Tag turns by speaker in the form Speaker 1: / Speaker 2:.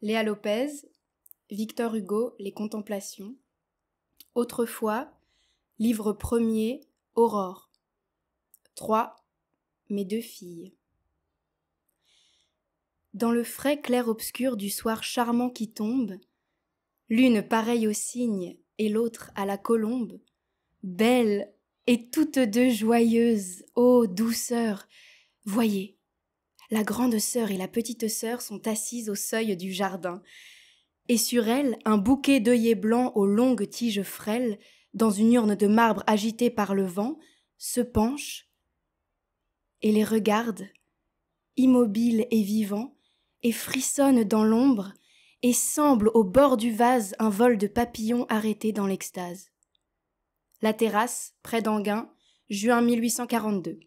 Speaker 1: Léa Lopez, Victor Hugo, Les Contemplations. Autrefois, livre premier, Aurore. 3. Mes deux filles. Dans le frais clair-obscur du soir charmant qui tombe, l'une pareille au cygne et l'autre à la colombe, belles et toutes deux joyeuses, ô douceur, voyez, la grande sœur et la petite sœur sont assises au seuil du jardin, et sur elles un bouquet d'œillets blancs aux longues tiges frêles, dans une urne de marbre agitée par le vent, se penche et les regarde, immobile et vivant, et frissonne dans l'ombre, et semble au bord du vase un vol de papillons arrêté dans l'extase. La terrasse, près d'Anguin, juin 1842.